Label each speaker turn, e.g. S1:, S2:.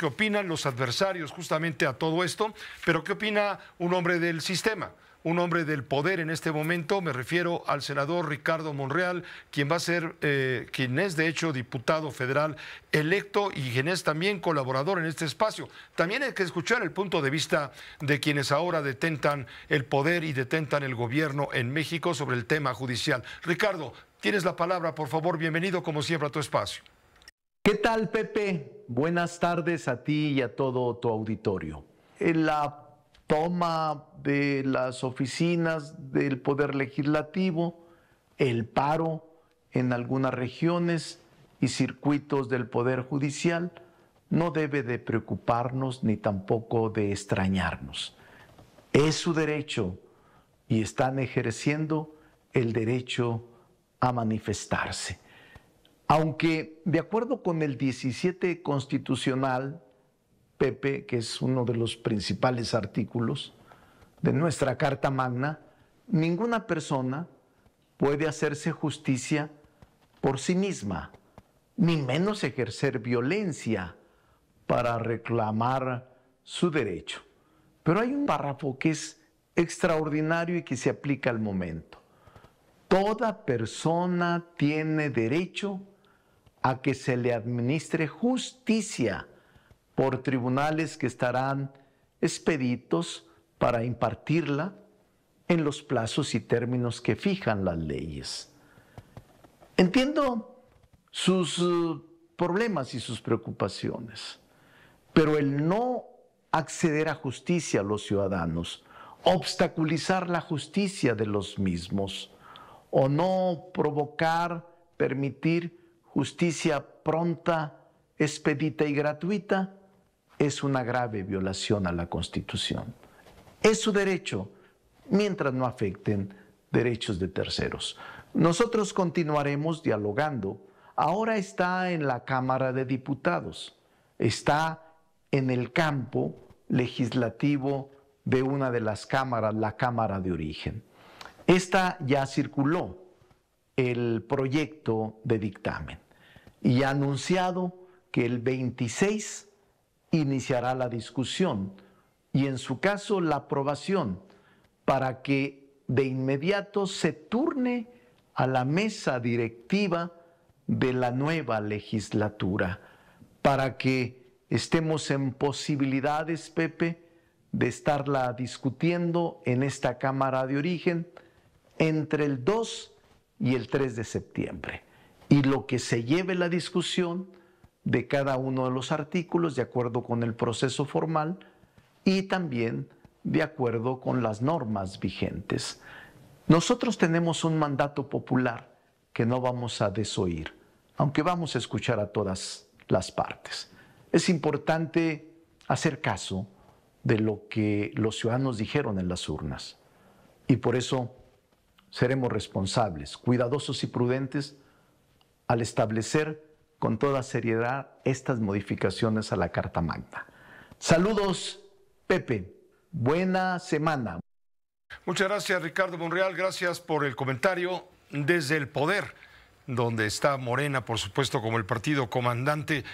S1: qué opinan los adversarios justamente a todo esto, pero qué opina un hombre del sistema un hombre del poder en este momento, me refiero al senador Ricardo Monreal, quien va a ser, eh, quien es de hecho diputado federal electo y quien es también colaborador en este espacio. También hay que escuchar el punto de vista de quienes ahora detentan el poder y detentan el gobierno en México sobre el tema judicial. Ricardo, tienes la palabra, por
S2: favor, bienvenido como siempre a tu espacio. ¿Qué tal, Pepe? Buenas tardes a ti y a todo tu auditorio. La toma de las oficinas del Poder Legislativo, el paro en algunas regiones y circuitos del Poder Judicial no debe de preocuparnos ni tampoco de extrañarnos. Es su derecho y están ejerciendo el derecho a manifestarse. Aunque de acuerdo con el 17 constitucional, Pepe, que es uno de los principales artículos de nuestra Carta Magna, ninguna persona puede hacerse justicia por sí misma, ni menos ejercer violencia para reclamar su derecho. Pero hay un párrafo que es extraordinario y que se aplica al momento. Toda persona tiene derecho a que se le administre justicia por tribunales que estarán expeditos para impartirla en los plazos y términos que fijan las leyes. Entiendo sus eh, problemas y sus preocupaciones, pero el no acceder a justicia a los ciudadanos, obstaculizar la justicia de los mismos o no provocar, permitir justicia pronta, expedita y gratuita, es una grave violación a la Constitución. Es su derecho, mientras no afecten derechos de terceros. Nosotros continuaremos dialogando. Ahora está en la Cámara de Diputados, está en el campo legislativo de una de las cámaras, la Cámara de Origen. Esta ya circuló el proyecto de dictamen y ha anunciado que el 26 iniciará la discusión y en su caso la aprobación para que de inmediato se turne a la mesa directiva de la nueva legislatura, para que estemos en posibilidades, Pepe, de estarla discutiendo en esta Cámara de Origen entre el 2 y el 3 de septiembre y lo que se lleve la discusión de cada uno de los artículos de acuerdo con el proceso formal y también de acuerdo con las normas vigentes. Nosotros tenemos un mandato popular que no vamos a desoír, aunque vamos a escuchar a todas las partes. Es importante hacer caso de lo que los ciudadanos dijeron en las urnas y por eso seremos responsables, cuidadosos y prudentes al establecer con toda seriedad estas modificaciones a la Carta Magna. Saludos, Pepe. Buena semana.
S1: Muchas gracias, Ricardo Monreal. Gracias por el comentario desde el poder, donde está Morena, por supuesto, como el partido comandante.